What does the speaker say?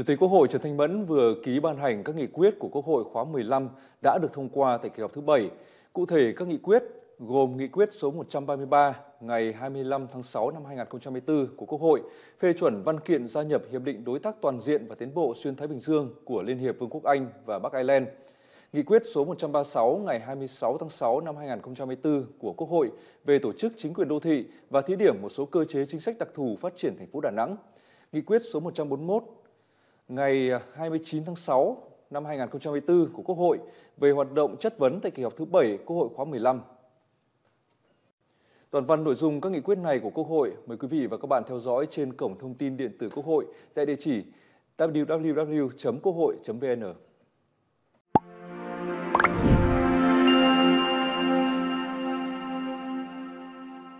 Chủ tịch Quốc hội Trần Thanh Mẫn vừa ký ban hành các nghị quyết của Quốc hội khóa 15 đã được thông qua tại kỳ họp thứ 7. Cụ thể các nghị quyết gồm nghị quyết số 133 ngày 25 tháng 6 năm 2024 của Quốc hội phê chuẩn văn kiện gia nhập Hiệp định Đối tác Toàn diện và Tiến bộ Xuyên Thái Bình Dương của Liên hiệp Vương quốc Anh và Bắc Ireland. Nghị quyết số 136 ngày 26 tháng 6 năm 2024 của Quốc hội về tổ chức chính quyền đô thị và thí điểm một số cơ chế chính sách đặc thù phát triển thành phố Đà Nẵng. Nghị quyết số 141 ngày 29 à, tháng 6 năm 2024 của Quốc hội về hoạt động chất vấn tại kỳ họp thứ 7 Quốc hội khóa 15. Toàn văn nội dung các nghị quyết này của Quốc hội mời quý vị và các bạn theo dõi trên cổng thông tin điện tử Quốc hội tại địa chỉ www.quốc hội.vn.